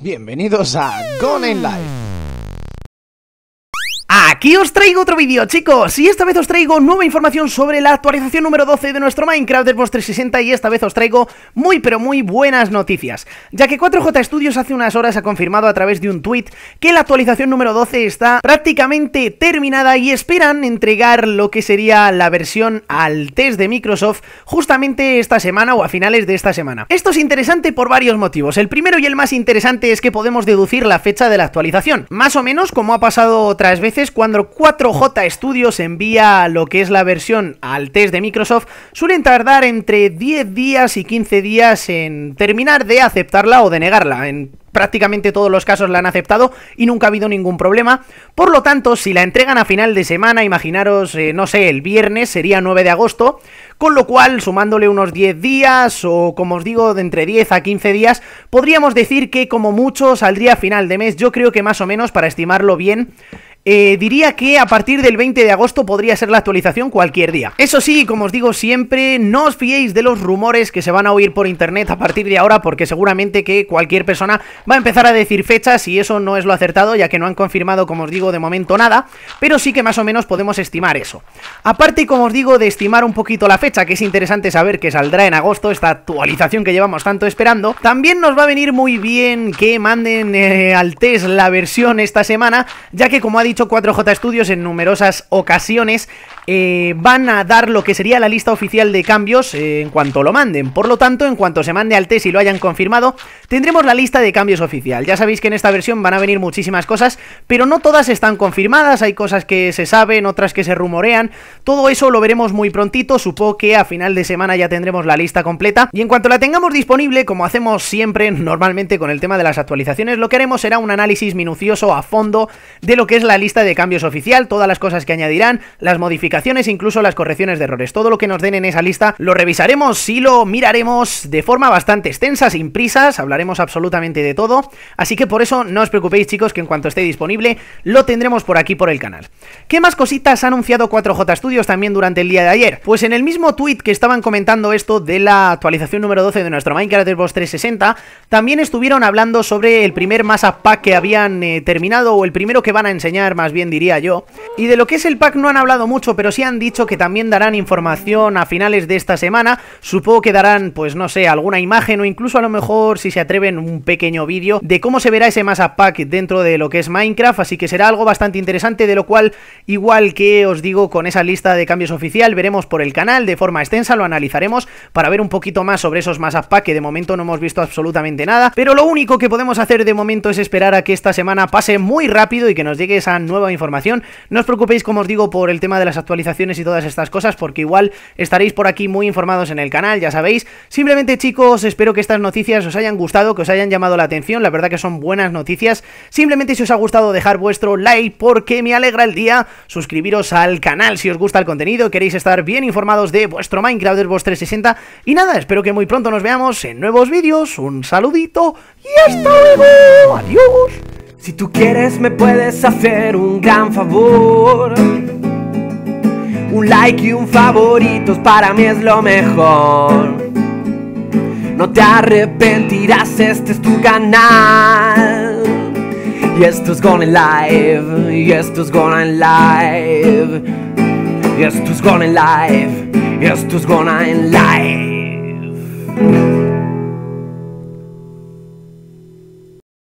Bienvenidos a Gone in Life. Aquí os traigo otro vídeo, chicos, y esta vez os traigo nueva información sobre la actualización número 12 de nuestro Minecraft del 360 y esta vez os traigo muy pero muy buenas noticias, ya que 4J Studios hace unas horas ha confirmado a través de un tweet que la actualización número 12 está prácticamente terminada y esperan entregar lo que sería la versión al test de Microsoft justamente esta semana o a finales de esta semana. Esto es interesante por varios motivos. El primero y el más interesante es que podemos deducir la fecha de la actualización, más o menos como ha pasado otras veces cuando cuando 4J Studios envía lo que es la versión al test de Microsoft, suelen tardar entre 10 días y 15 días en terminar de aceptarla o de negarla. En prácticamente todos los casos la han aceptado y nunca ha habido ningún problema. Por lo tanto, si la entregan a final de semana, imaginaros, eh, no sé, el viernes sería 9 de agosto, con lo cual, sumándole unos 10 días o, como os digo, de entre 10 a 15 días, podríamos decir que como mucho saldría a final de mes, yo creo que más o menos, para estimarlo bien, eh, diría que a partir del 20 de agosto podría ser la actualización cualquier día. Eso sí, como os digo siempre, no os fiéis de los rumores que se van a oír por internet a partir de ahora porque seguramente que cualquier persona va a empezar a decir fechas y eso no es lo acertado ya que no han confirmado, como os digo, de momento nada, pero sí que más o menos podemos estimar eso. Aparte, como os digo, de estimar un poquito la fecha, que es interesante saber que saldrá en agosto esta actualización que llevamos tanto esperando, también nos va a venir muy bien que manden eh, al test la versión esta semana, ya que como ha dicho 4J Studios en numerosas ocasiones eh, van a dar lo que sería la lista oficial de cambios eh, en cuanto lo manden. Por lo tanto, en cuanto se mande al test y lo hayan confirmado, tendremos la lista de cambios oficial. Ya sabéis que en esta versión van a venir muchísimas cosas, pero no todas están confirmadas. Hay cosas que se saben, otras que se rumorean. Todo eso lo veremos muy prontito. Supongo que a final de semana ya tendremos la lista completa. Y en cuanto la tengamos disponible, como hacemos siempre normalmente con el tema de las actualizaciones, lo que haremos será un análisis minucioso a fondo de lo que es la lista de cambios oficial, todas las cosas que añadirán, las modificaciones incluso las correcciones de errores. Todo lo que nos den en esa lista lo revisaremos y lo miraremos de forma bastante extensa, sin prisas, hablaremos absolutamente de todo. Así que por eso no os preocupéis chicos que en cuanto esté disponible lo tendremos por aquí por el canal. ¿Qué más cositas ha anunciado 4J Studios también durante el día de ayer? Pues en el mismo tweet que estaban comentando esto de la actualización número 12 de nuestro Minecraft Xbox 360, también estuvieron hablando sobre el primer masa pack que habían eh, terminado o el primero que van a enseñar más bien diría yo. Y de lo que es el pack no han hablado mucho pero sí han dicho que también darán información a finales de esta semana. Supongo que darán, pues no sé, alguna imagen o incluso a lo mejor, si se atreven, un pequeño vídeo de cómo se verá ese Up pack dentro de lo que es Minecraft. Así que será algo bastante interesante, de lo cual, igual que os digo con esa lista de cambios oficial, veremos por el canal de forma extensa, lo analizaremos para ver un poquito más sobre esos Up pack que de momento no hemos visto absolutamente nada. Pero lo único que podemos hacer de momento es esperar a que esta semana pase muy rápido y que nos llegue esa nueva información. No os preocupéis, como os digo, por el tema de las actualizaciones y todas estas cosas, porque igual estaréis por aquí muy informados en el canal, ya sabéis. Simplemente chicos, espero que estas noticias os hayan gustado, que os hayan llamado la atención, la verdad que son buenas noticias. Simplemente si os ha gustado dejar vuestro like porque me alegra el día, suscribiros al canal si os gusta el contenido, queréis estar bien informados de vuestro Minecraft Xbox 360 y nada, espero que muy pronto nos veamos en nuevos vídeos, un saludito y hasta luego, adiós. Si tú quieres me puedes hacer un gran favor un like y un favorito para mí es lo mejor. No te arrepentirás, este es tu canal. Y esto es gonna Live, y esto es going Live. Y esto es Gone Live, y esto es en Live.